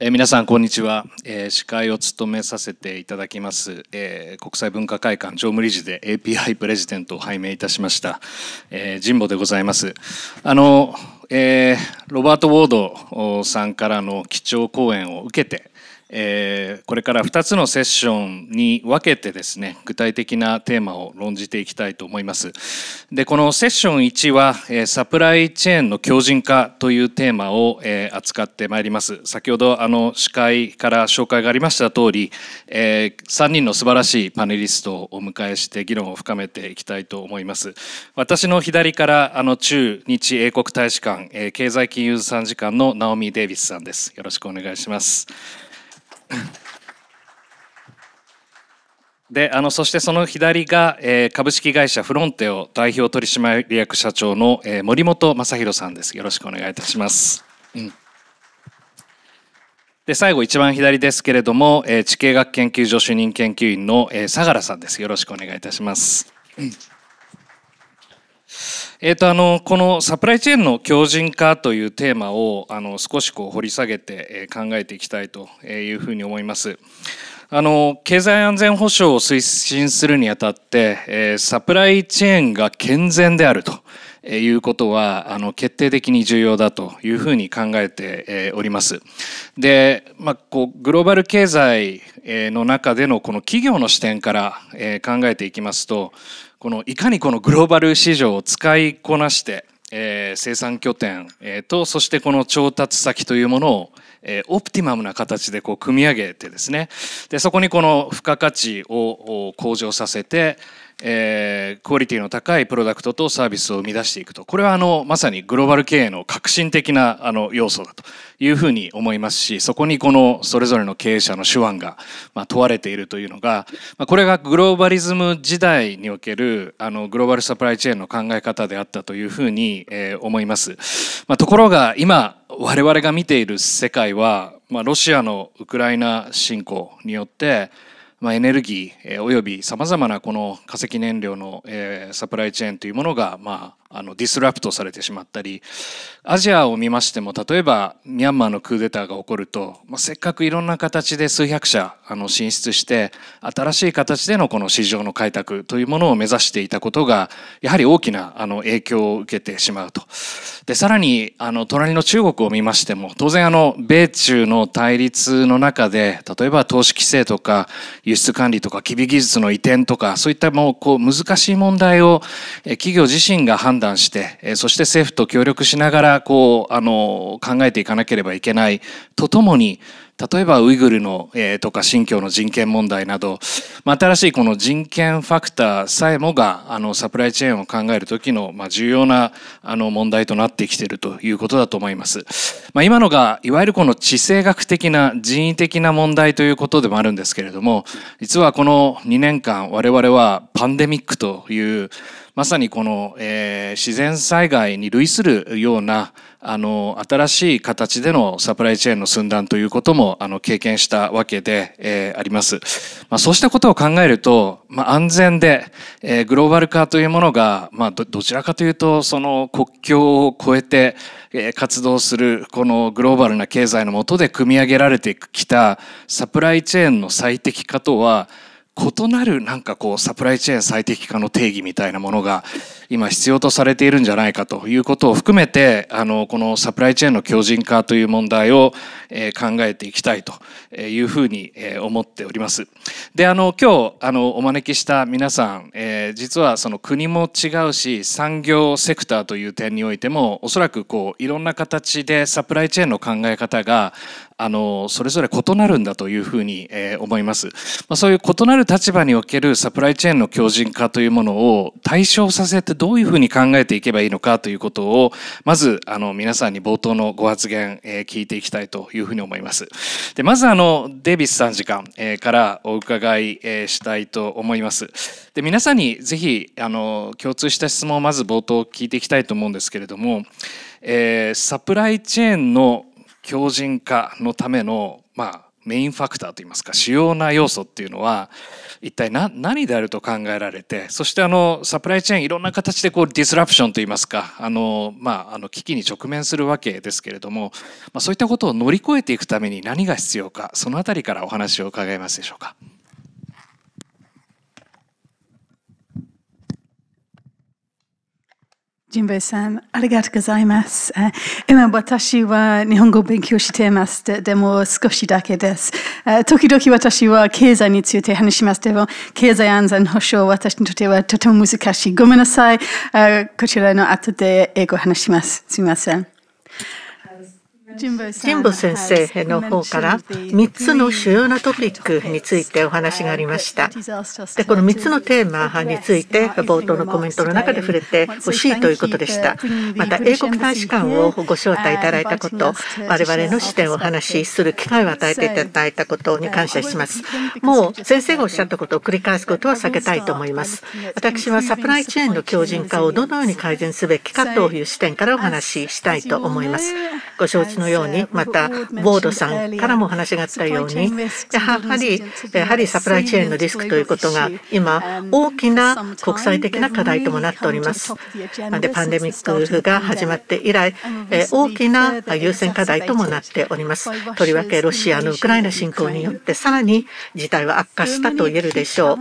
え皆さん、こんにちは、え司会を務めさせていただきます、え国際文化会館常務理事で API プレジデントを拝命いたしました、えー、神保でございます。あの、えロバート・ウォードさんからの基調講演を受けて、えー、これから2つのセッションに分けてですね具体的なテーマを論じていきたいと思いますでこのセッション1は、えー、サプライチェーンの強靭化というテーマを、えー、扱ってまいります先ほどあの司会から紹介がありました通り、えー、3人の素晴らしいパネリストをお迎えして議論を深めていきたいと思います私の左からあの中日英国大使館、えー、経済金融参事官のナオミ・デイビスさんですよろしくお願いしますであのそしてその左が、えー、株式会社フロンテオ代表取締役社長の、えー、森本正弘さんです。よろしくお願いいたします。うん、で最後一番左ですけれども、えー、地形学研究所主任研究員の、え相良さんです。よろしくお願いいたします。うんえーと、あのこのサプライチェーンの強靭化というテーマをあの少しこう掘り下げて、考えていきたいというふうに思います。あの経済安全保障を推進するにあたって、サプライチェーンが健全であると。いうことはあの決定的に重要だというふうに考えております。で、まあ、こうグローバル経済の中でのこの企業の視点から考えていきますとこのいかにこのグローバル市場を使いこなして、えー、生産拠点、えー、とそしてこの調達先というものをえオプティマムな形でこう組み上げてですねでそこにこの付加価値を向上させてえー、クオリティの高いプロダクトとサービスを生み出していくと。これはあの、まさにグローバル経営の革新的なあの要素だというふうに思いますし、そこにこのそれぞれの経営者の手腕が、まあ、問われているというのが、まあ、これがグローバリズム時代におけるあのグローバルサプライチェーンの考え方であったというふうに、えー、思います。まあ、ところが今、我々が見ている世界は、まあ、ロシアのウクライナ侵攻によって、まあ、エネルギー、えー、およびさまざまなこの化石燃料の、えー、サプライチェーンというものが、まあ、あのディスラプトされてしまったりアジアを見ましても例えばミャンマーのクーデターが起こると、まあ、せっかくいろんな形で数百社あの進出して新しい形でのこの市場の開拓というものを目指していたことがやはり大きなあの影響を受けてしまうと。でさらにあの隣の中国を見ましても当然あの米中の対立の中で例えば投資規制とか輸出管理とか機微技術の移転とかそういったもうこう難しい問題を企業自身が判断判断して、えそして政府と協力しながら、こう、あの、考えていかなければいけないとともに、例えばウイグルの、えー、とか新疆の人権問題など、まあ、新しいこの人権ファクターさえもがあのサプライチェーンを考える時の、まあ、重要なあの問題となってきているということだと思います。まあ、今のがいわゆるこの地政学的な人為的な問題ということでもあるんですけれども実はこの2年間我々はパンデミックというまさにこの、えー、自然災害に類するようなあの新しい形でのサプライチェーンの寸断ということもあの経験したわけで、えー、あります、まあ、そうしたことを考えると、まあ、安全で、えー、グローバル化というものが、まあ、どどちらかというとその国境を越えて、えー、活動するこのグローバルな経済のもとで組み上げられてきたサプライチェーンの最適化とは異なるなんかこうサプライチェーン最適化の定義みたいなものが今必要とされているんじゃないかということを含めてあのこのサプライチェーンの強靭化という問題を、え考えていきたいというふうに、え思っております。であの今日あのお招きした皆さん、えー、実はその国も違うし産業セクターという点においてもおそらくこういろんな形でサプライチェーンの考え方があのそれぞれ異なるんだというふうに、え思います、まあ、そういう異なる立場におけるサプライチェーンの強靭化というものを対象させてどういうふうに考えていけばいいのかということを、まず、あの、皆さんに冒頭のご発言、えー、聞いていきたいというふうに思います。で、まず、あの、デイビス参事官、えー、からお伺い、えー、したいと思います。で、皆さんにぜひ、あの、共通した質問をまず冒頭聞いていきたいと思うんですけれども、えー、サプライチェーンの強靭化のための、まあ、メインファクターといいますか主要な要素っていうのは一体何であると考えられてそしてあのサプライチェーンいろんな形でこうディスラプションといいますかあの、まあ、あの危機に直面するわけですけれども、まあ、そういったことを乗り越えていくために何が必要かその辺りからお話を伺えますでしょうか。ジンベイさん、ありがとうございます。今、私は日本語を勉強しています。でも、少しだけです。時々私は経済について話します。でも、経済安全保障、は私にとってはとても難しい。ごめんなさい。こちらの後で英語を話します。すみません。神保先生の方から3つの主要なトピックについてお話がありましたでこの3つのテーマについて冒頭のコメントの中で触れてほしいということでしたまた英国大使館をご招待いただいたこと我々の視点をお話しする機会を与えていただいたことに感謝しますもう先生がおっしゃったことを繰り返すことは避けたいと思います私はサプライチェーンの強靭化をどのように改善すべきかという視点からお話ししたいと思いますご承知ののようにまたボードさんからもお話があったようにやはりやはりサプライチェーンのリスクということが今大きな国際的な課題ともなっておりますでパンデミックが始まって以来大きな優先課題ともなっておりますとりわけロシアのウクライナ侵攻によってさらに事態は悪化したと言えるでしょ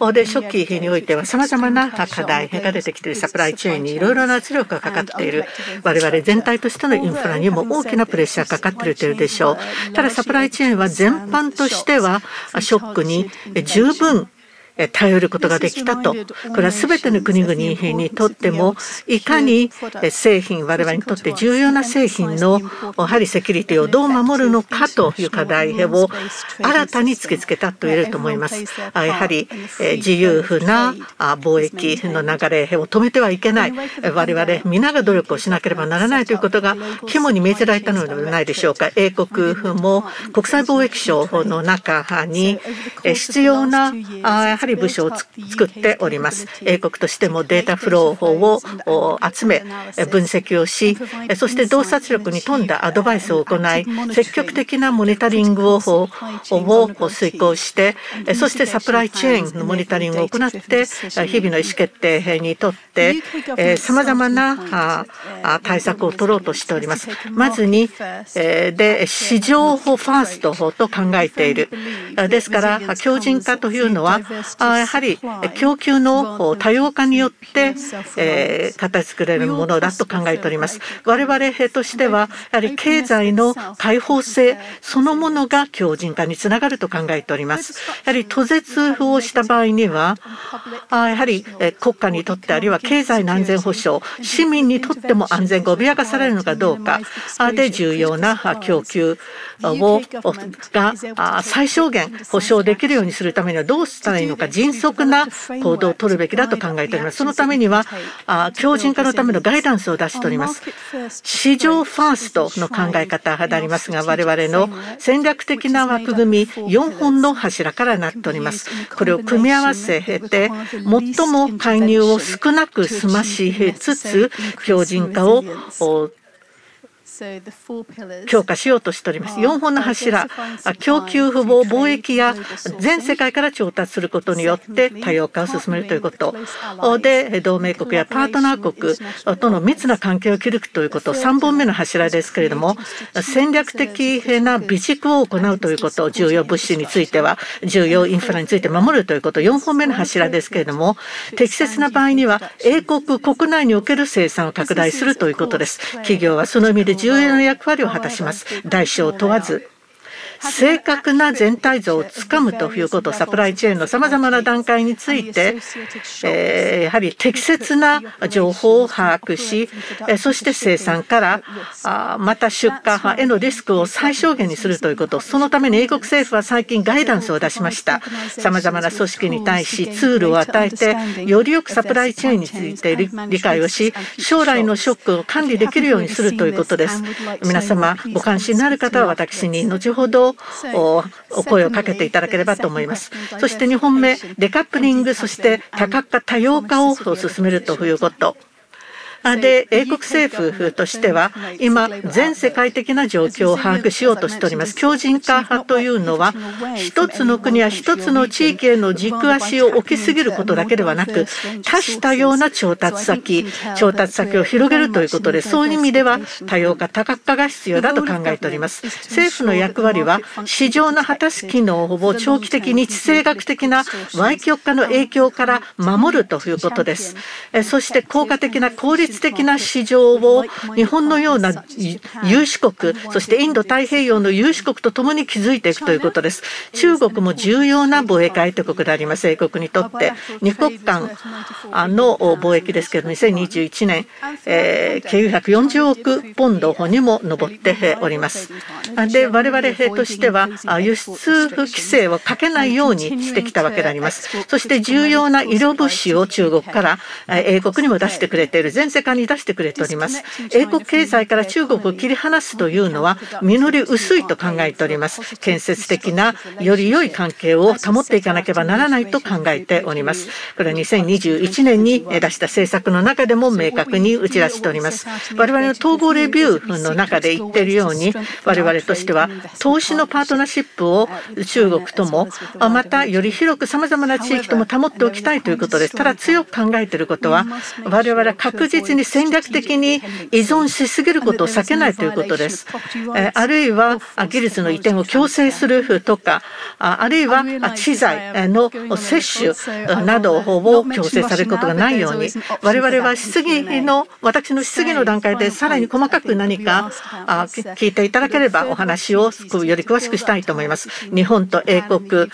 うで初期においてはさまざまな課題が出てきているサプライチェーンにいろいろな圧力がかかっている我々全体としてのインフラにも大きなプレッシャーかかってるてるでしょう。ただサプライチェーンは全般としてはショックに十分頼ることができたとこれは全ての国々にとってもいかに製品我々にとって重要な製品のやはりセキュリティをどう守るのかという課題を新たに突きつけたと言えると思います。やはり自由な貿易の流れを止めてはいけない我々皆が努力をしなければならないということが肝に銘じられたのではないでしょうか。英国も国際貿易省の中に必要なはり部署を作っております英国としてもデータフロー法を集め分析をしそして洞察力に富んだアドバイスを行い積極的なモニタリングを遂行してそしてサプライチェーンのモニタリングを行って日々の意思決定にとってさまざまな対策を取ろうとしておりますまずにで市場ファーストと考えているですから強靭化というのはやはり供給の多様化によってえ形作れるものだと考えております我々としてはやはり経済の開放性そのものが強靭化につながると考えておりますやはり途絶をした場合にはやはり国家にとってあるいは経済の安全保障市民にとっても安全が脅かされるのかどうかで重要な供給をが最小限保障できるようにするためにはどうしたらいいのかか迅速な行動を取るべきだと考えております。そのためには強靭化のためのガイダンスを出しております。市場ファーストの考え方でありますが、我々の戦略的な枠組み4本の柱からなっております。これを組み合わせて、最も介入を少なく済ましつつ、強靭化を強化しようとしております4本の柱供給不法貿易や全世界から調達することによって多様化を進めるということで同盟国やパートナー国との密な関係を築くということ3本目の柱ですけれども戦略的な備蓄を行うということ重要物資については重要インフラについて守るということ4本目の柱ですけれども適切な場合には英国国内における生産を拡大するということです。企業はその意味で重要な役割を果たします代償問わず正確な全体像をつかむということサプライチェーンのさまざまな段階についてやはり適切な情報を把握しそして生産からまた出荷へのリスクを最小限にするということそのために英国政府は最近ガイダンスを出しましたさまざまな組織に対しツールを与えてよりよくサプライチェーンについて理解をし将来のショックを管理できるようにするということです皆様ご関心のある方は私に後ほどお声をかけていただければと思います。そして2本目、デカップリング、そして多角化、多様化を進めるということ。で、英国政府としては、今、全世界的な状況を把握しようとしております。強靭化派というのは、一つの国や一つの地域への軸足を置きすぎることだけではなく、多種多様な調達先、調達先を広げるということで、そういう意味では、多様化、多角化が必要だと考えております。政府の役割は、市場の果たす機能を長期的に地政学的な歪曲化の影響から守るということです。そして、効果的な効率質的な市場を日本のような有志国そしてインド太平洋の有志国とともに築いていくということです中国も重要な貿易相手国であります英国にとって二国間の貿易ですけど2021年え940億ポンドにも上っておりますで我々としては輸出規制をかけないようにしてきたわけでありますそして重要な医療物資を中国から英国にも出してくれている全世間に出してくれております英国経済から中国を切り離すというのは実り薄いと考えております建設的なより良い関係を保っていかなければならないと考えておりますこれは2021年に出した政策の中でも明確に打ち出しております我々の統合レビューの中で言っているように我々としては投資のパートナーシップを中国ともまたより広く様々な地域とも保っておきたいということですただ強く考えていることは我々は確実別に戦略的に依存しすぎることを避けないということです。あるいは技術の移転を強制するとか、あるいは知財の接種などを強制されることがないように、我々は質疑の、私の質疑の段階でさらに細かく何か聞いていただければお話をより詳しくしたいと思います。日本と英国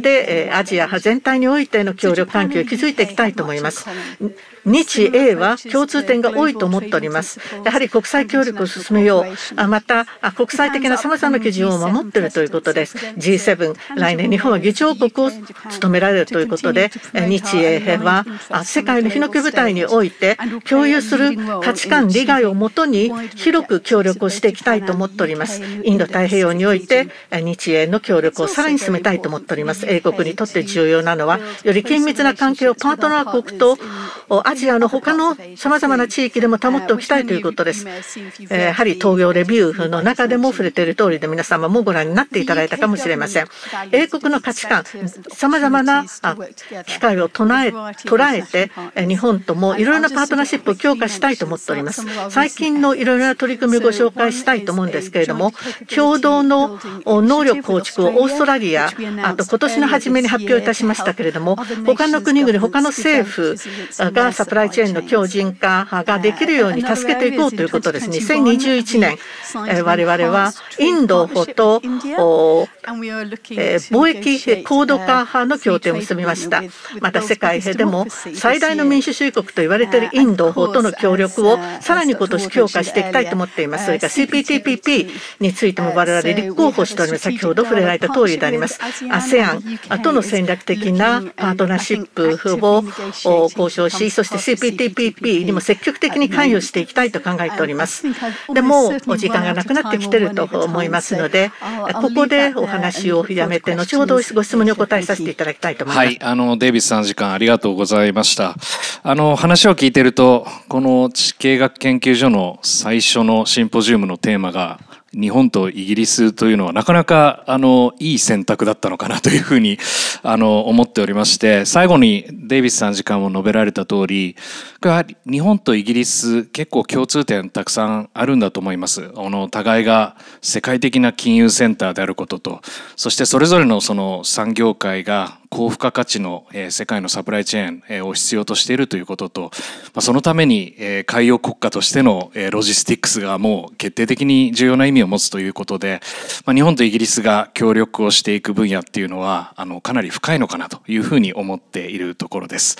でアジア全体においての協力関係を築いていきたいと思います。日英は共通点が多いと思っております。やはり国際協力を進めよう、また国際的なさまな基準を守っているということです。G7、来年日本は議長国を務められるということで、日英平は世界の日の木舞台において共有する価値観、利害をもとに広く協力をしていきたいと思っております。インド太平洋において日英の協力をさらに進めたいと思っております。英国にとって重要なのは、より緊密な関係をパートナー国とアジアの他のさまざまな地域でも保っておきたいということです。えやはり東洋レビューの中でも触れている通りで皆様もご覧になっていただいたかもしれません。英国の価値観、さまざまな機会を唱え捉えて日本ともいろいろなパートナーシップを強化したいと思っております。最近のいろいろな取り組みをご紹介したいと思うんですけれども、共同の能力構築をオーストラリア、あと今年の初めに発表いたしましたけれども、他の国々、他の政府がサプライチェーンの強靭化ができるように助けていこうということです。2021年、我々はインドとど貿易高度化派の協定を結びました。また世界でも最大の民主主義国と言われているインド法との協力をさらに今年強化していきたいと思っています。それから CPTPP についても我々立候補しております。先ほど触れられた通りであります。ASEAN との戦略的なパートナーシップを交渉し、そして CPTPP にも積極的に関与していきたいと考えております。でもう時間がなくなってきてると思いますので、ここでお話をやめて、後ほどご質問にお答えさせていただきたいと思います。はい、あのデイビスさん時間ありがとうございました。あの話を聞いてると、この地形学研究所の最初のシンポジウムのテーマが日本とイギリスというのはなかなかあのいい選択だったのかなというふうにあの思っておりまして最後にデイビスさん時間も述べられた通り日本とイギリス結構共通点たくさんあるんだと思いますあの互いが世界的な金融センターであることとそしてそれぞれのその産業界が高付加価値の世界のサプライチェーンを必要としているということと、そのために海洋国家としてのロジスティックスがもう決定的に重要な意味を持つということで、日本とイギリスが協力をしていく分野っていうのは、あの、かなり深いのかなというふうに思っているところです。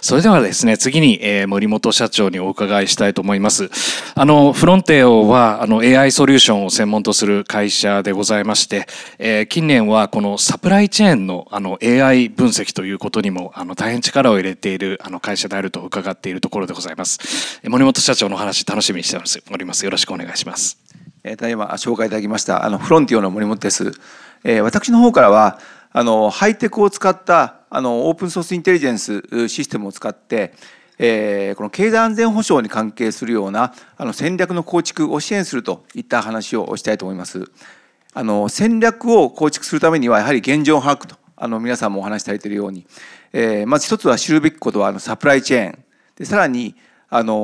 それではですね、次に森本社長にお伺いしたいと思います。あの、フロンテオは、あの、AI ソリューションを専門とする会社でございまして、近年はこのサプライチェーンのあの AI 体分析ということにもあの大変力を入れているあの会社であると伺っているところでございます。森本社長の話楽しみにしております。よろしくお願いします。えー、ただいま紹介いただきましたあのフロンティオの森本です。えー、私の方からはあのハイテクを使ったあのオープンソースインテリジェンスシステムを使って。えー、この経済安全保障に関係するようなあの戦略の構築を支援するといった話をしたいと思います。あの戦略を構築するためにはやはり現状を把握とあの皆さんもお話しされているように、えー、まず一つは知るべきことはあのサプライチェーンでさらにあの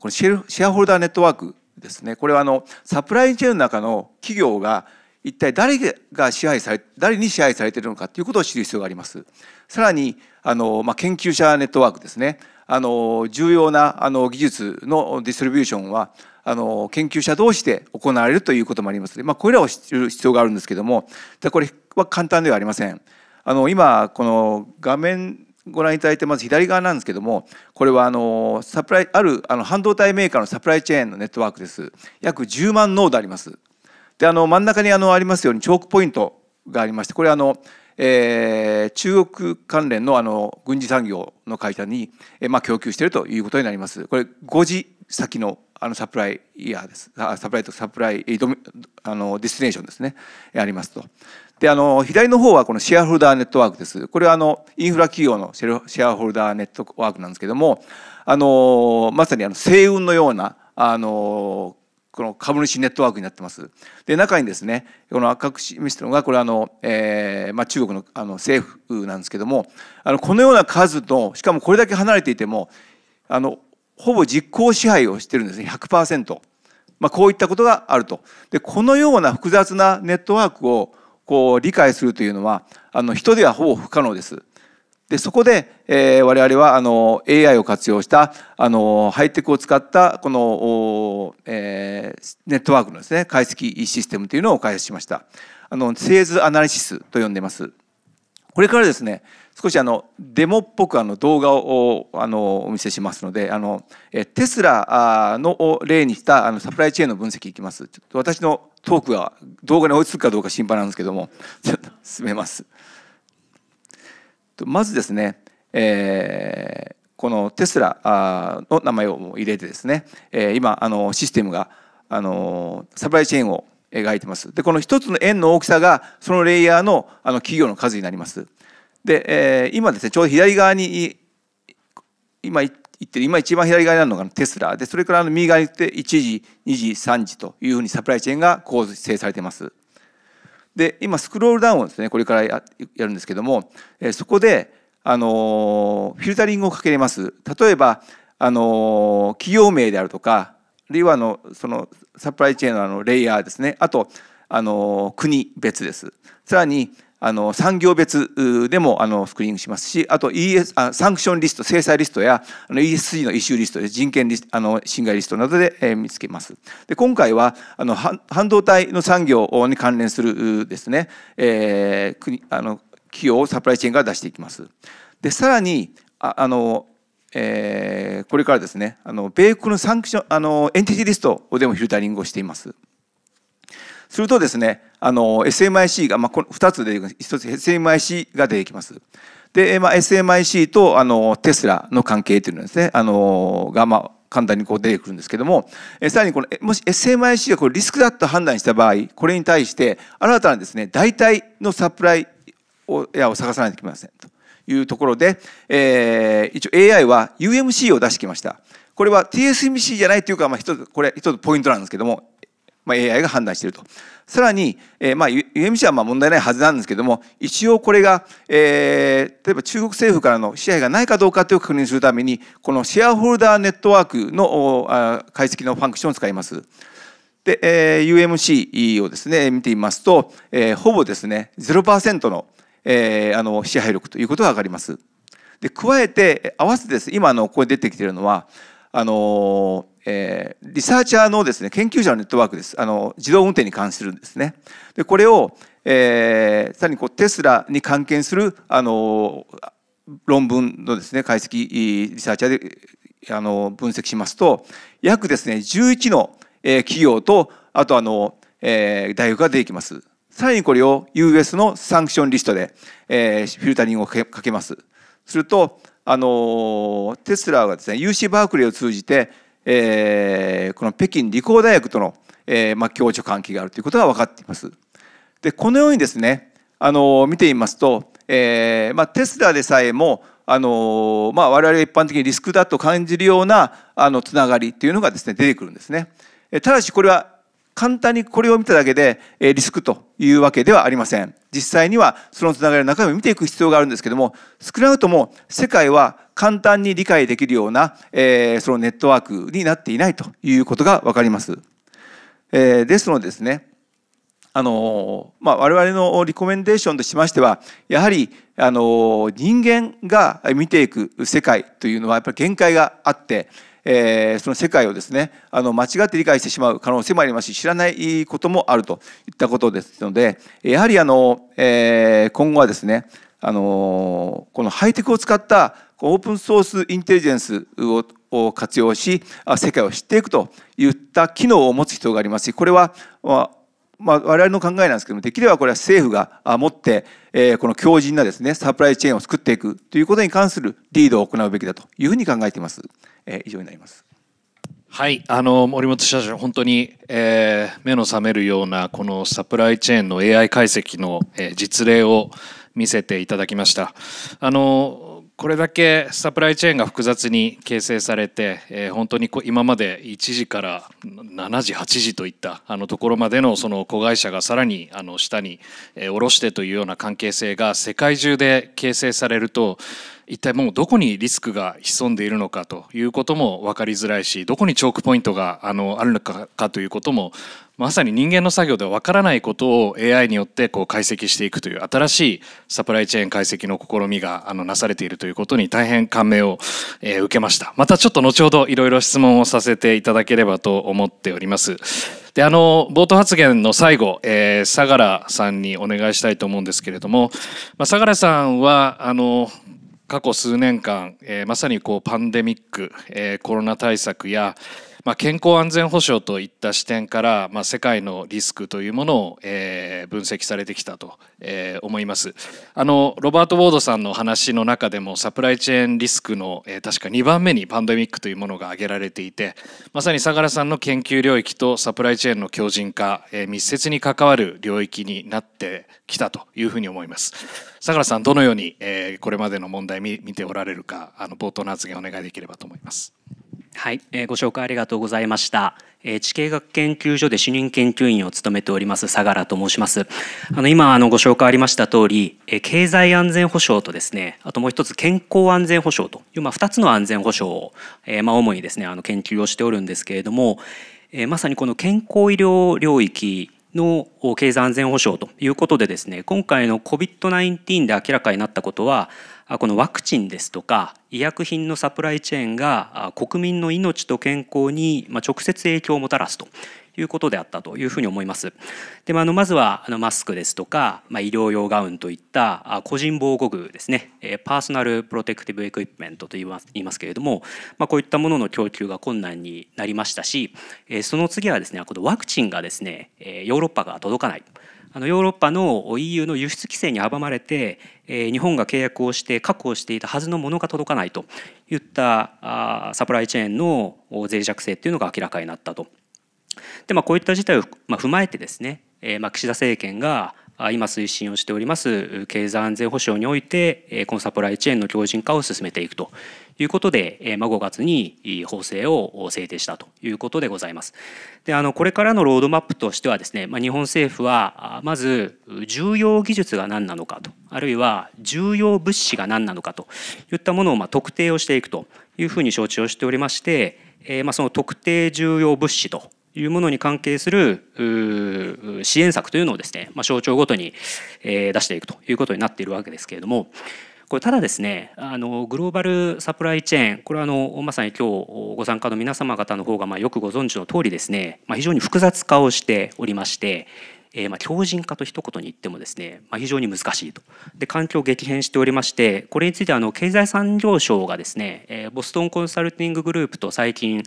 このシェアホルダーネットワークですねこれはあのサプライチェーンの中の企業が一体誰が支配され誰に支配されているのかということを知る必要があります。さらにあの、まあ、研究者ネットワークですねあの重要なあの技術のディストリビューションはあの研究者同士で行われるということもありますので、まあ、これらを知る必要があるんですけどもでこれは簡単ではありません。あの今この画面ご覧いただいてまず左側なんですけどもこれはあのサプライあるあの半導体メーカーのサプライチェーンのネットワークです約10万ノードありますであの真ん中にあのありますようにチョークポイントがありましてこれあの、えー、中国関連のあの軍事産業の会社に、えー、まあ、供給しているということになりますこれ5時先のあのサプライヤーですサプライとサプライあのディスティネーションですねありますと。であの左の方はこのシェアホルダーネットワークです。これはあのインフラ企業のシェアホルダーネットワークなんですけどもあのまさにあの星雲のようなあのこの株主ネットワークになってます。で中にですねこの赤く示しるのがこれあの、えーまあ、中国のあの政府なんですけどもあのこのような数としかもこれだけ離れていてもあのほぼ実効支配をしてるんですね100%。まあ、こういったことがあると。でこのような複雑なネットワークをこう理解するというのはあの人ではほぼ不可能です。でそこで、えー、我々はあの AI を活用したあのハイテクを使ったこの、えー、ネットワークのですね解析システムというのを開発しました。あの製図アナリシスと呼んでます。これからですね少しあのデモっぽくあの動画をあのお見せしますのであのテスラの例にしたあのサプライチェーンの分析いきますちょっと私のトークが動画に追いつくかどうか心配なんですけどもちょっと進めますまずですね、えー、このテスラの名前を入れてですね、え今あのシステムがあのサプライチェーンを描いてますでこの一つの円の大きさがそのレイヤーのあの企業の数になりますで、えー、今ですねちょうど左側に今行ってる今一番左側にあるのがテスラでそれからあの右側に行って1時2時3時というふうにサプライチェーンが構成されています。で今スクロールダウンをですねこれからやるんですけども、えー、そこで、あのー、フィルタリングをかけれます。例えば、あのー、企業名であるとかあるいはあのそのサプライチェーンのあのレイヤーですねあと、あの国別です。さらにあの産業別でもあのスクリーニングしますしあと ES あサンクションリスト制裁リストやあの ESG のイシューリスト人権リストあの侵害リストなどで、えー、見つけますで今回はあの半導体の産業に関連するですね、えー、国あの企業をサプライチェーンから出していきますでさらにああのえー、これからですねあの米国のサンクションあのエンティティリストでもフィルタリングをしています。するとですね、あの、SMIC が、まあ、この二つで、一つ SMIC が出てきます。で、まあ、SMIC と、あの、テスラの関係というのですね、あの、が、まあ、簡単にこう出てくるんですけども、えさらにこの、もし SMIC がこれリスクだと判断した場合、これに対して新たなですね、代替のサプライをを探さないといけませんというところで、えー、一応 AI は UMC を出してきました。これは TSMC じゃないというか、まあ、一つ、これ一つポイントなんですけども、まあ、AI が判断していると。さらに、えーまあ、UMC はまあ問題ないはずなんですけども一応これが、えー、例えば中国政府からの支配がないかどうかというを確認するためにこのシェアホルダーネットワークのおあ解析のファンクションを使います。で、えー、UMC をですね見てみますと、えー、ほぼですね0%の,、えー、あの支配力ということがわかります。で加えて合わせてです、ね、今のここに出てきているのはあの、えー、リサーチャーのですね、研究者のネットワークです。あの、自動運転に関するんですね。で、これを、えー、さらにこうテスラに関係する、あの、論文のですね、解析、リサーチャーで、あの、分析しますと、約ですね、11の、えー、企業と、あとあの、えー、大学が出てきます。さらにこれを US のサンクションリストで、えー、フィルタリングをかけます。すると、あのテスラはですね UC バークリーを通じて、えー、この北京理工大学との、えーまあ、共著関係があるということが分かっています。でこのようにですねあの見てみますと、えーまあ、テスラでさえもあの、まあ、我々一般的にリスクだと感じるようなあのつながりっていうのがですね出てくるんですね。ただしこれは簡単にこれを見ただけでリスクというわけではありません。実際にはそのつながりの中身を見ていく必要があるんですけども、少なくとも世界は簡単に理解できるような、えー、そのネットワークになっていないということがわかります。えー、ですのでですね、あのまあ、我々のリコメンデーションとしましてはやはりあの人間が見ていく世界というのはやっぱり限界があってえー、その世界をですねあの間違って理解してしまう可能性もありますし知らないこともあるといったことですのでやはりあの、えー、今後はですねあのこのハイテクを使ったオープンソースインテリジェンスをを活用し世界を知っていくといった機能を持つ必要がありますしこれは、まあ、我々の考えなんですけどもできればこれは政府が持ってえー、この強靭なですね、サプライチェーンを作っていくということに関するリードを行うべきだというふうに考えています。えー、以上になります。はい、あの森本社長、本当に、えー、目の覚めるようなこのサプライチェーンの AI 解析の、えー、実例を見せていただきました。あのこれだけサプライチェーンが複雑に形成されて、えー、本当に今まで1時から7時8時といったあのところまでのその子会社がさらにあの下に、え下ろしてというような関係性が世界中で形成されると一体もうどこにリスクが潜んでいるのかということも分かりづらいしどこにチョークポイントがあのあるのかということもまさに人間の作業ではわからないことを AI によってこう解析していくという新しいサプライチェーン解析の試みがあのなされているということに大変感銘を、え受けました。またちょっと後ほどいろいろ質問をさせていただければと思っております。であの冒頭発言の最後、えー、相良さんにお願いしたいと思うんですけれども、まあ、相良さんはあの過去数年間、えー、まさにこうパンデミック、えー、コロナ対策やまあ、健康安全保障といった視点から、まあ、世界のリスクというものを、えー、分析されてきたと、えー、思いますあのロバート・ウォードさんの話の中でもサプライチェーンリスクの、えー、確か2番目にパンデミックというものが挙げられていてまさに相良さんの研究領域とサプライチェーンの強靭化、えー、密接に関わる領域になってきたというふうに思います相良さんどのように、えー、これまでの問題見ておられるかあの冒頭の発言お願いできればと思います。はい、えー、ご紹介ありがとうございました。えー、地形学研究所で主任研究員を務めております相良と申します。あの今あのご紹介ありました通り、えー、経済安全保障とですね、あともう一つ健康安全保障というまあ二つの安全保障を、えー、まあ主にですねあの研究をしておるんですけれども、えー、まさにこの健康医療領域の経済安全保障ということでですね今回の COVID-19 で明らかになったことはこのワクチンですとか医薬品のサプライチェーンが国民の命と健康に直接影響をもたらすということであったというふうに思います。でまあ、のまずはあのマスクですとか、まあ、医療用ガウンといった個人防護具ですねパーソナルプロテクティブエクイプメントと言いますけれども、まあ、こういったものの供給が困難になりましたしその次はですねこのワクチンがですねヨーロッパが届かない。あのヨーロッパの EU の輸出規制に阻まれて、え日本が契約をして確保していたはずのものが届かないといったあサプライチェーンの脆弱性っていうのが明らかになったと。でまあ、こういった事態を、ま踏まえてですね、えまあ、岸田政権が今推進をしております経済安全保障においてこのサプライチェーンの強靭化を進めていくということで、ま5月に法制を制定したということでございます。であのこれからのロードマップとしてはですね、ま日本政府はまず重要技術が何なのかとあるいは重要物資が何なのかといったものをま特定をしていくというふうに承知をしておりまして、えまあ、その特定重要物資というものに関係する支援策というのをですね、まあ、省庁ごとに出していくということになっているわけですけれどもこれただですねあのグローバルサプライチェーンこれはあのまさに今日ご参加の皆様方の方がまよくご存知の通りですね、まあ、非常に複雑化をしておりましてえー、ま強靭化と一言に言ってもですね、まあ、非常に難しいとで環境激変しておりましてこれについてあの経済産業省がですね、えボストンコンサルティンググループと最近、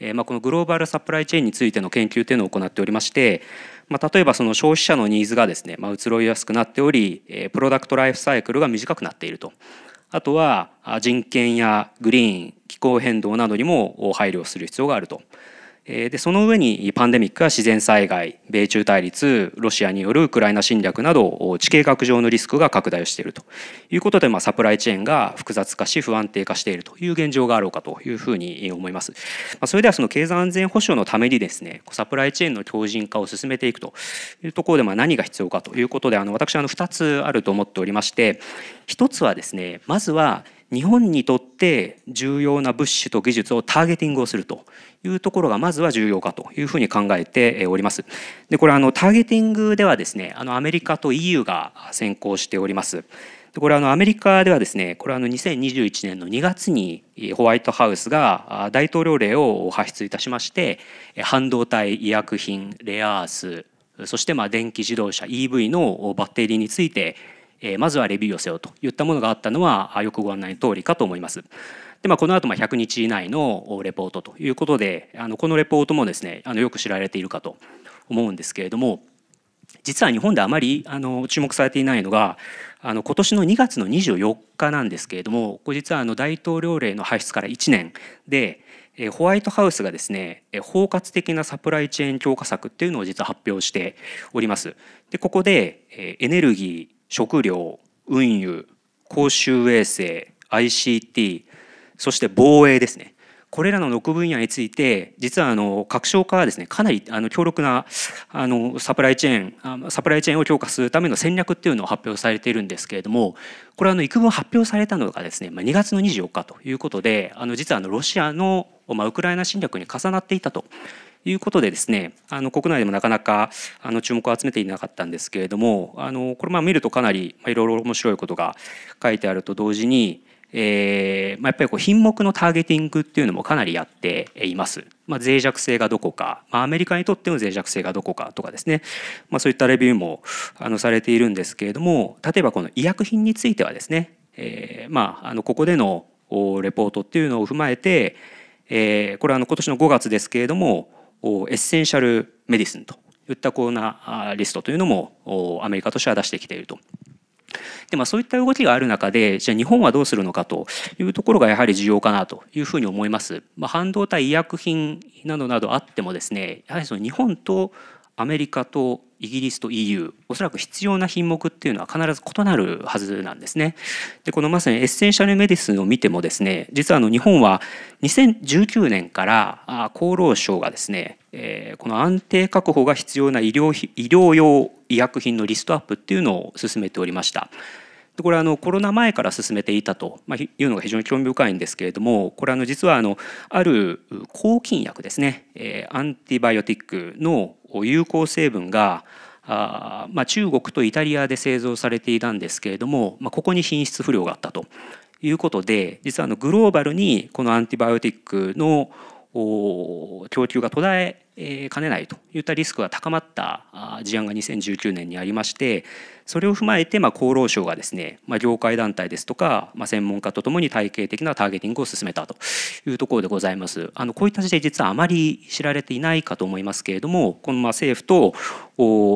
えまこのグローバルサプライチェーンについての研究というのを行っておりまして、ま例えばその消費者のニーズがですね、ま移ろいやすくなっており、えプロダクトライフサイクルが短くなっているとあとは人権やグリーン気候変動などにも配慮する必要があると。でその上にパンデミックや自然災害米中対立ロシアによるウクライナ侵略など地形学上のリスクが拡大をしているということで、まあ、サプライチェーンが複雑化し不安定化しているという現状があろうかというふうに思います。まあ、それではその経済安全保障のためにですねサプライチェーンの強靭化を進めていくというところで、まあ、何が必要かということであの私はあの2つあると思っておりまして1つはですねまずは日本にとって重要な物資と技術をターゲティングをするというところがまずは重要かというふうに考えております。でこれあのターゲティングではですねあのアメリカと EU が先行しております。でこれあのアメリカではですねこれはあの2021年の2月にホワイトハウスが大統領令を発出いたしまして半導体医薬品レアアースそしてま電気自動車 EV のバッテリーについてえまずはレビューをせよといったものがあったのはよくご案内の通りかと思います。でまあ、この後ま100日以内のレポートということであのこのレポートもですねあのよく知られているかと思うんですけれども実は日本であまりあの注目されていないのがあの今年の2月の24日なんですけれどもこれ実はあの大統領令の発出から1年でホワイトハウスがですね包括的なサプライチェーン強化策っていうのを実は発表しております。でここでエネルギー食料運輸公衆衛生 ICT そして防衛ですねこれらの6分野について実はあの各省からですねかなりあの強力なあのサプライチェーンサプライチェーンを強化するための戦略っていうのを発表されているんですけれどもこれはあの幾分発表されたのがですね2月の24日ということであの実はあのロシアのまあ、ウクライナ侵略に重なっていたということでですねあの国内でもなかなかあの注目を集めていなかったんですけれどもあのこれま見るとかなりいろいろ面白いことが書いてあると同時に、えーまあ、やっぱりこう品目のターゲティングっていうのもかなりやっています。まあ、脆弱性がどこか、まあ、アメリカにとっての脆弱性がどこかとかですね、まあ、そういったレビューもあのされているんですけれども例えばこの医薬品についてはですね、えーまあ、あのここでのレポートっていうのを踏まえて、えー、これはあの今年の5月ですけれどもエッセンシャルメディスンといったコーナーリストというのもアメリカとしては出してきていると。でまあ、そういった動きがある中でじゃあ日本はどうするのかというところがやはり重要かなというふうに思います。まあ、半導体医薬品などなどあってもですねやはりその日本とアメリカとイギリスと EU おそらく必要な品目っていうのは必ず異なるはずなんですね。でこのまさにエッセンシャルメディスンを見てもですね実はあの日本は2019年から厚労省がですね、えー、この安定確保が必要な医療医療用医薬品のリストアップっていうのを進めておりました。でこれあのコロナ前から進めていたというのが非常に興味深いんですけれどもこれあの実はあのある抗菌薬ですね、えー、アンティバイオティックの有効成分があ、まあ、中国とイタリアで製造されていたんですけれども、まあ、ここに品質不良があったということで実はあのグローバルにこのアンティバイオティックの供給が途絶えかねないといったリスクが高まった事案が2019年にありましてそれを踏まえてま厚労省がですね、ま業界団体ですとか、ま専門家とともに体系的なターゲティングを進めたというところでございますあのこういった事例実はあまり知られていないかと思いますけれどもこのま政府と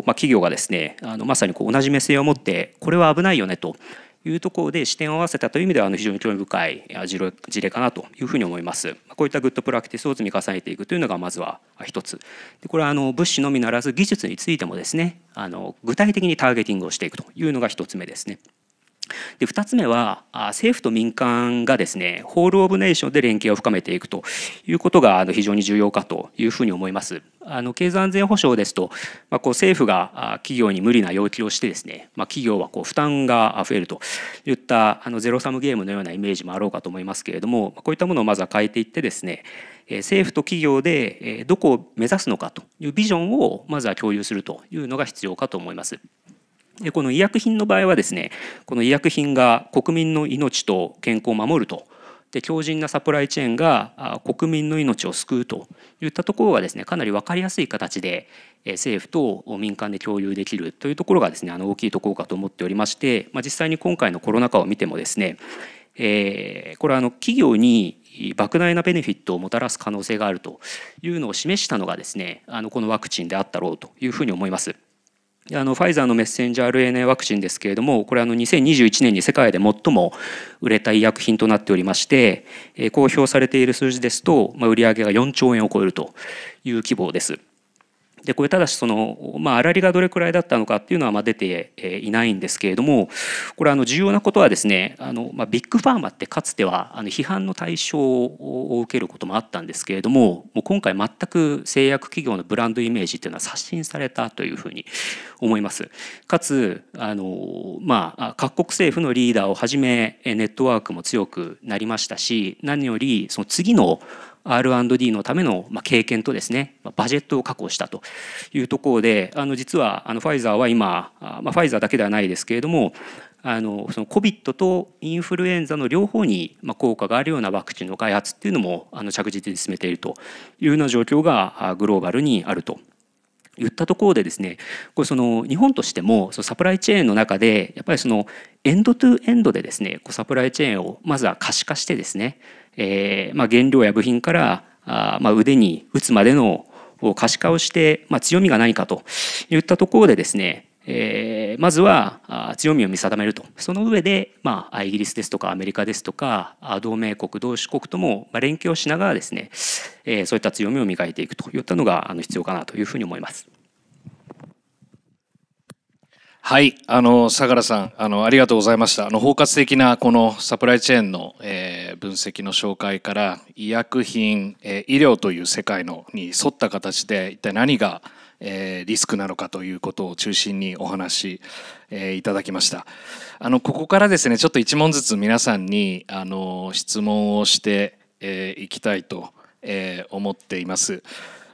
ま企業がですねあのまさにこう同じ目線を持ってこれは危ないよねというところで視点を合わせたという意味では非常に興味深い事例かなというふうに思います。こういったグッドプラクティスを積み重ねていくというのがまずは一つ。でこれはあの物資のみならず技術についてもですねあの具体的にターゲティングをしていくというのが一つ目ですね。で2つ目は政府と民間がですねホール・オブ・ネーションで連携を深めていくということが非常に重要かというふうに思います。あの経済安全保障ですと、まあ、こう政府が企業に無理な要求をしてですね、まあ、企業はこう負担が増えるといったあのゼロサムゲームのようなイメージもあろうかと思いますけれどもこういったものをまずは変えていってですね政府と企業でどこを目指すのかというビジョンをまずは共有するというのが必要かと思います。でこの医薬品の場合はですねこの医薬品が国民の命と健康を守るとで強靭なサプライチェーンが国民の命を救うといったところがですねかなり分かりやすい形で政府と民間で共有できるというところがですねあの大きいところかと思っておりまして、まあ、実際に今回のコロナ禍を見てもですね、えー、これはあの企業に莫大なベネフィットをもたらす可能性があるというのを示したのがですねあのこのワクチンであったろうというふうに思います。あのファイザーのメッセンジャー RNA ワクチンですけれどもこれあの2021年に世界で最も売れた医薬品となっておりまして、え公表されている数字ですと、まあ、売上が4兆円を超えるという規模です。でこれただしその、まあ、粗利がどれくらいだったのかっていうのはま出ていないんですけれどもこれあの重要なことはですねあの、まあ、ビッグファーマってかつてはあの批判の対象を受けることもあったんですけれどももう今回全く製薬企業のブランドイメージっていうのは刷新されたというふうに思います。かつあの、まあ、各国政府のリーダーをはじめネットワークも強くなりましたし何よりその次の R&D のための経験とですねバジェットを確保したというところであの実はあのファイザーは今、まあ、ファイザーだけではないですけれどもあのその COVID とインフルエンザの両方に効果があるようなワクチンの開発っていうのもあの着実に進めているというような状況がグローバルにあると言ったところでですねこれその日本としてもそのサプライチェーンの中でやっぱりそのエンドトゥエンドでですねこうサプライチェーンをまずは可視化してですね、えーまあ、原料や部品からあ、まあ、腕に打つまでの可視化をして、まあ、強みが何かといったところでですねえー、まずは強みを見定めるとその上で、まあ、イギリスですとかアメリカですとか同盟国同志国とも連携をしながらですね、えー、そういった強みを磨いていくといったのが必要かなというふうに思います。はい、あの相良さんあのありがとうございました。あの包括的なこのサプライチェーンの、えー、分析の紹介から医薬品、えー、医療という世界のに沿った形で一体何が、えー、リスクなのかということを中心にお話し、えいただきました。あのここからですねちょっと1問ずつ皆さんにあの質問をしてい、えー、きたいと、え思っています。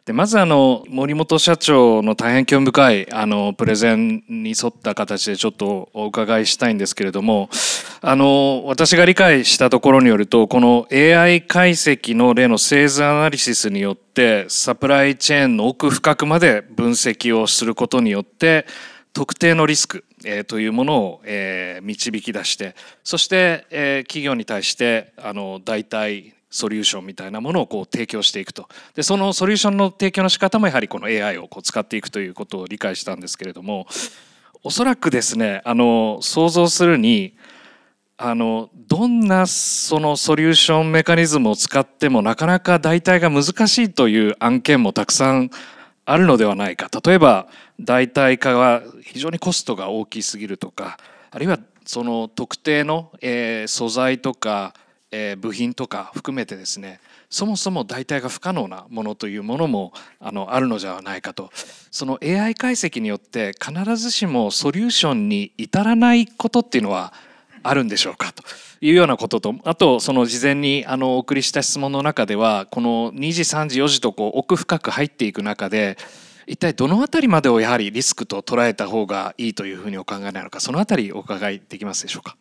でまずあの森本社長の大変興味深いあのプレゼンに沿った形でちょっとお伺いしたいんですけれどもあの私が理解したところによるとこの AI 解析の例の製図アナリシスによってサプライチェーンの奥深くまで分析をすることによって特定のリスク、えー、というものを、えー、導き出してそして、えー、企業に対してあの代替ソリューションみたいなものをこう提供していくとでそのソリューションの提供の仕方もやはりこの AI をこう使っていくということを理解したんですけれどもおそらくですねあの想像するにあのどんなそのソリューションメカニズムを使ってもなかなか代替が難しいという案件もたくさんあるのではないか例えば代替化は非常にコストが大きすぎるとかあるいはその特定の、えー、素材とかえー、部品とか含めてですねそもそも代替が不可能なものというものもあのあるのではないかとその AI 解析によって必ずしもソリューションに至らないことっていうのはあるんでしょうかというようなこととあとその事前にあのお送りした質問の中ではこの2時3時4時とこう奥深く入っていく中で一体どの辺りまでをやはりリスクと捉えた方がいいというふうにお考えなのかその辺りお伺いできますでしょうか。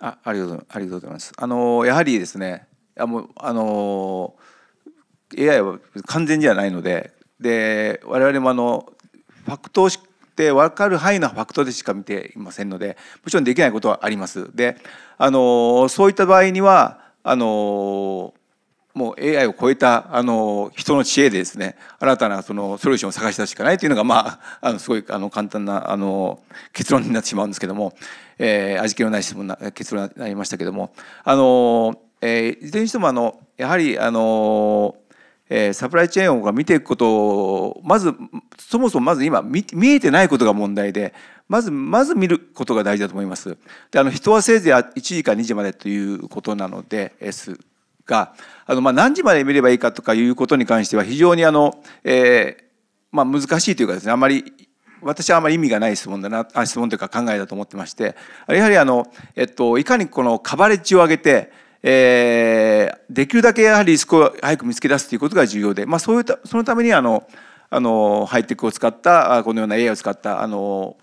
あありがとうありがとうございます。あのやはりですねあもうあの AI は完全じゃないのでで我々もあのファクトをしっ分かる範囲のファクトでしか見ていませんのでもちろんできないことはあります。であのそういった場合にはあのもう AI を超えたあの人の知恵でですね新たなそのソリューションを探し出すしかないというのが、まあ、あのすごいあの簡単なあの結論になってしまうんですけども、えー、味気のない質問な結論になりましたけどもあの、えー、いずれにしてもあのやはりあの、えー、サプライチェーンを見ていくことをまずそもそもまず今見えてないことが問題でまず、まず見ることが大事だと思います。で、あの、人はせいぜい1時か2時までということなので、すがあの、まあ、何時まで見ればいいかとかいうことに関しては非常にあの、えーまあ、難しいというかですねあまり私はあまり意味がない質問だなあ質問というか考えだと思ってましてやはりあの、えっと、いかにこのカバレッジを上げて、えー、できるだけやはりスこを早く見つけ出すということが重要で、まあ、そういったそのためにあのあのハイテクを使ったこのような AI を使ったあの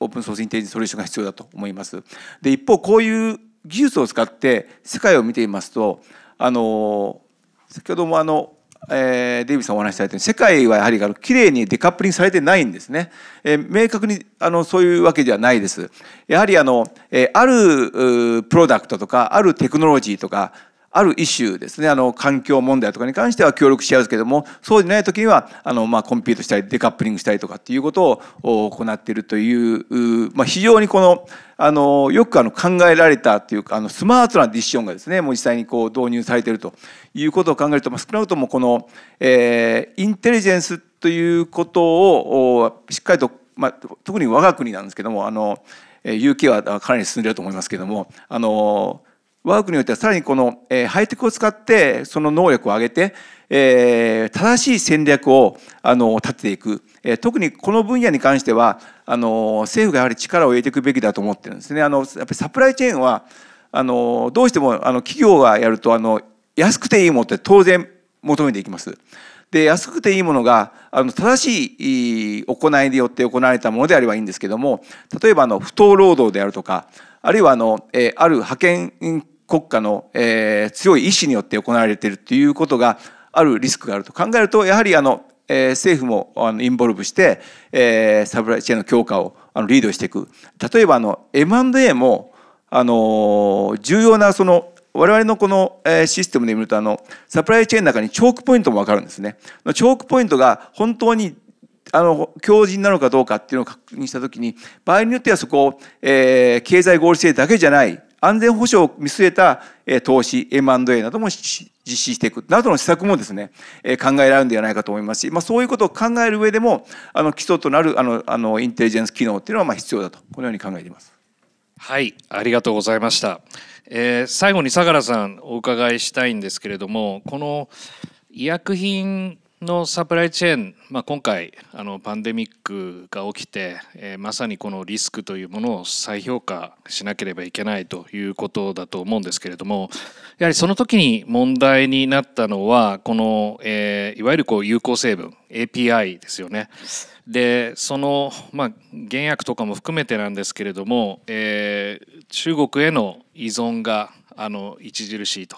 オープンソースインテリジェンスソリューションが必要だと思います。で一方こういう技術を使って世界を見ていますとあの先ほどもあのえー、デイビーさんお話しされて世界はやはりあの綺麗にデカップリングされてないんですね、えー、明確にあのそういうわけではないですやはりあの、えー、あるプロダクトとかあるテクノロジーとかある一種ですねあの環境問題とかに関しては協力し合うですけどもそうでない時にはあの、まあ、コンピュートしたりデカップリングしたりとかっていうことを行っているという、まあ、非常にこのあのよくあの考えられたというかあのスマートなディッションがですねもう実際にこう導入されているということを考えると、まあ、少なくともこの、えー、インテリジェンスということをしっかりと、まあ、特に我が国なんですけどもあの UK はかなり進んでると思いますけどもあの我が国によってはさらにこの、えー、ハイテクを使ってその能力を上げて、えー、正しい戦略をあの立てていく、えー、特にこの分野に関してはあの政府がやはり力を入れていくべきだと思ってるんですね。あのやっぱりサプライチェーンはあのどうしてもあの企業がやるとあの安くていいものって当然求めていきます。で安くていいものがあの正しい行いによって行われたものであればいいんですけども例えばあの不当労働であるとかあるいはあの、えー、ある派遣国家の、えー、強い意志によって行われているということがあるリスクがあると考えるとやはりあの、えー、政府もあのインボルブして、えー、サプライチェーンの強化をあのリードしていく例えばあの M&A もあの重要なその我々のこのシステムで見るとあのサプライチェーンの中にチョークポイントも分かるんですね。チョークポイントが本当にあの強靭なのかどうかっていうのを確認した時に場合によってはそこを、えー、経済合理性だけじゃない安全保障を見据えた投資、M&A なども実施していくなどの施策もですね、考えられるんではないかと思いますし、まあ、そういうことを考える上でも、あの基礎となるあのあのインテリジェンス機能っていうのはまあ必要だと、このように考えています。はい、ありがとうございました。えー、最後に相良さんお伺いしたいんですけれども、この医薬品のサプライチェーン、まあ、今回あのパンデミックが起きて、えー、まさにこのリスクというものを再評価しなければいけないということだと思うんですけれどもやはりその時に問題になったのはこの、えー、いわゆるこう有効成分 API ですよね。でその、まあ、原薬とかも含めてなんですけれども、えー、中国への依存があの著しいと。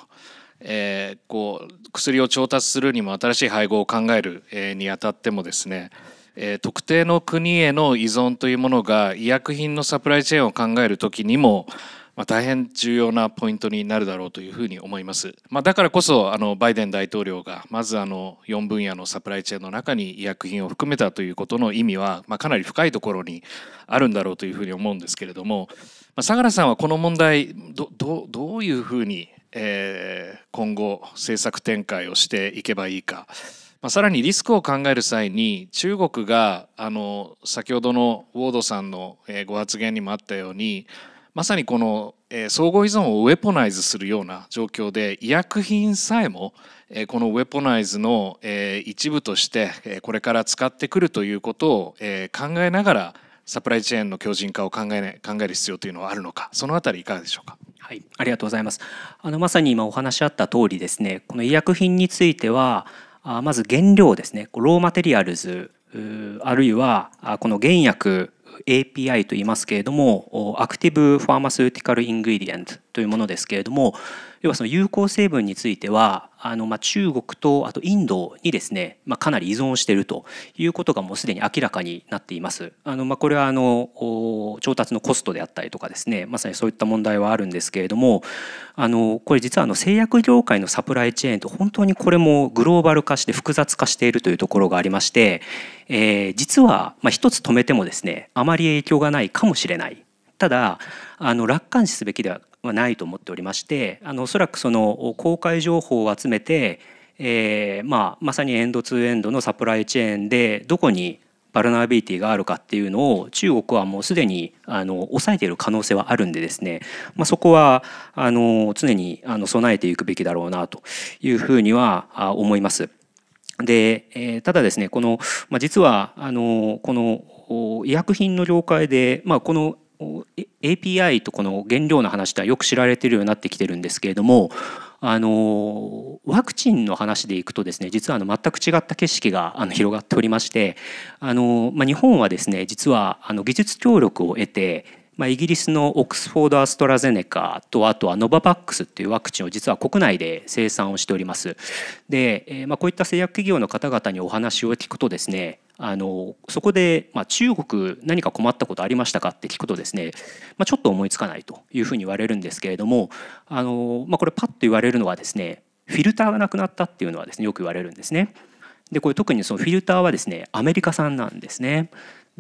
えー、こう薬を調達するにも新しい配合を考える、えー、にあたってもですね、えー、特定の国への依存というものが医薬品のサプライチェーンを考える時にも、まあ、大変重要なポイントになるだろうというふうに思います。まあ、だからこそあのバイデン大統領がまずあの4分野のサプライチェーンの中に医薬品を含めたということの意味は、まあ、かなり深いところにあるんだろうというふうに思うんですけれども、まあ、相良さんはこの問題どどどういうふうにえー、今後政策展開をしていけばいいか、まあ、さらにリスクを考える際に中国があの先ほどのウォードさんのご発言にもあったようにまさにこの、えー、相互依存をウェポナイズするような状況で医薬品さえも、えー、このウェポナイズの、えー、一部として、えこれから使ってくるということを、え考えながらサプライチェーンの強靭化を考え,、ね、考える必要というのはあるのかその辺りいかがでしょうか。はい、ありがとうございます。あのまさに今お話あった通りですね。この医薬品については、あまず原料ですね。ローマテリアルズあるいはこの原薬 API と言いますけれども、アクティブファーマスーティカルイングリディエントというものですけれども要はその有効成分についてはあのまあ中国とあとインドにですね、まあ、かなり依存しているということがもうすでに明らかになっています。あのまあこれはあの調達のコストであったりとかですねまさにそういった問題はあるんですけれどもあのこれ実はあの製薬業界のサプライチェーンと本当にこれもグローバル化して複雑化しているというところがありまして、えー、実はまあ一つ止めてもですねあまり影響がないかもしれない。ただあの楽観視すべきでははないと思っておりましてあのおそらくその公開情報を集めて、えーまあ、まさにエンドツーエンドのサプライチェーンでどこにバルナビリティがあるかっていうのを中国はもうすでにあの抑えている可能性はあるんでですね、まあ、そこはあの常にあの備えていくべきだろうなというふうには思います。で、えー、ただですねこの、まあ、実はあのこの医薬品の業界で、まあ、この API とこの原料の話ではよく知られてるようになってきてるんですけれどもあのワクチンの話でいくとですね実はあの全く違った景色があの広がっておりましてあの、まあ、日本はですね実はあの技術協力を得てまあ、イギリスのオックスフォード・アストラゼネカとあとはノババックスっていうワクチンを実は国内で生産をしております。で、えまあ、こういった製薬企業の方々にお話を聞くとですねあのそこで、まあ、中国何か困ったことありましたかって聞くとですね、まあ、ちょっと思いつかないというふうに言われるんですけれどもあの、まあ、これパッと言われるのはですねフィルターがなくなったっていうのはですねよく言われるんですね。でこれ特にそのフィルターはですねアメリカ産なんですね。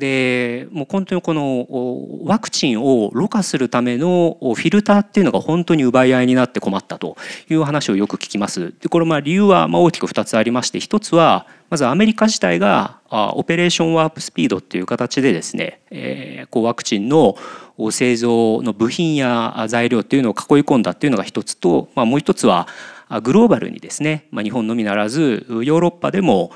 でもう本当にこのワクチンをろ過するためのフィルターっていうのが本当に奪い合いになって困ったという話をよく聞きます。でこれまあ理由はまあ大きく2つありまして1つはまずアメリカ自体がオペレーションワープスピードっていう形でですね、えー、こうワクチンの製造の部品や材料っていうのを囲い込んだっていうのが1つと、まあ、もう1つはグローバルにですね、まあ、日本のみならずヨーロッパでも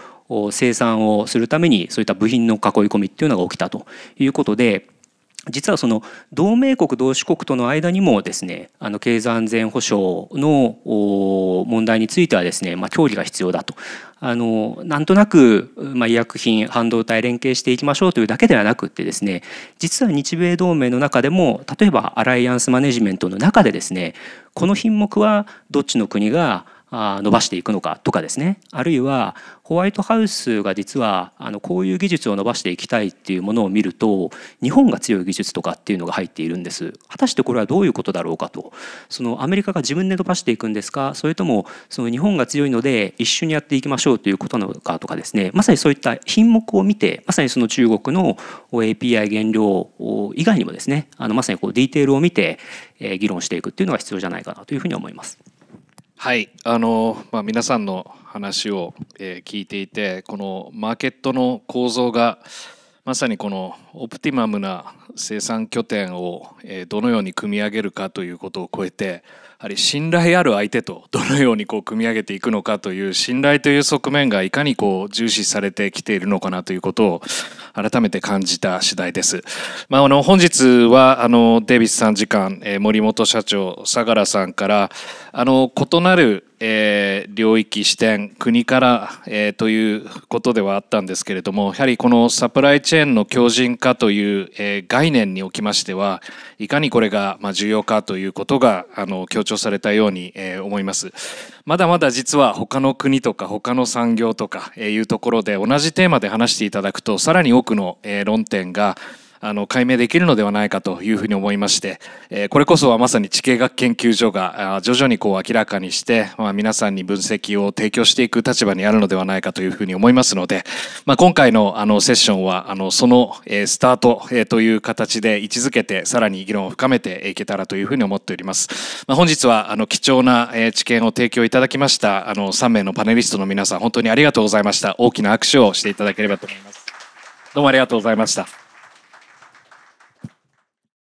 生産をするためにそういった部品の囲い込みっていうのが起きたということで実はその同盟国同志国との間にもですねあの経済安全保障の問題についてはですね、まあ、協議が必要だとあのなんとなく、まあ、医薬品半導体連携していきましょうというだけではなくってですね実は日米同盟の中でも例えばアライアンスマネジメントの中でですねこの品目はどっちの国が伸ばしていくのかとかですねあるいはホワイトハウスが実はあのこういう技術を伸ばしていきたいっていうものを見ると日本が強い技術とかっていうのが入っているんです果たしてこれはどういうことだろうかとそのアメリカが自分で伸ばしていくんですかそれともその日本が強いので一緒にやっていきましょうということなのかとかですねまさにそういった品目を見てまさにその中国の API 原料以外にもですねあのまさにこうディテールを見て議論していくっていうのが必要じゃないかなというふうに思います。はいあの、まあ、皆さんの話を、えー、聞いていてこのマーケットの構造がまさにこのオプティマムな生産拠点を、えー、どのように組み上げるかということを超えてはり信頼ある相手とどのようにこう組み上げていくのかという信頼という側面がいかにこう重視されてきているのかなということを改めて感じた次第です。まあ、あの本日はあのデイビスさん次官、え森本社長相良さんからあの異なるえ領域視点国から、えということではあったんですけれどもやはりこのサプライチェーンの強靭化という、え概念におきましてはいかにこれが、まあ、重要かということがあの強強調されたように、えー、思います。まだまだ実は他の国とか他の産業とかえいうところで同じテーマで話していただくとさらに多くの、えー、論点があの解明できるのではないかというふうに思いまして、えこれこそはまさに地形学研究所が徐々にこう明らかにして、まあ、皆さんに分析を提供していく立場にあるのではないかというふうに思いますので、まあ、今回のあのセッションはあのその、えスタート、えという形で位置づけてさらに議論を深めていけたらというふうに思っております。まあ、本日はあの貴重な、え知見を提供いただきましたあの3名のパネリストの皆さん本当にありがとうございました。大きな拍手をしていただければと思います。どうもありがとうございました。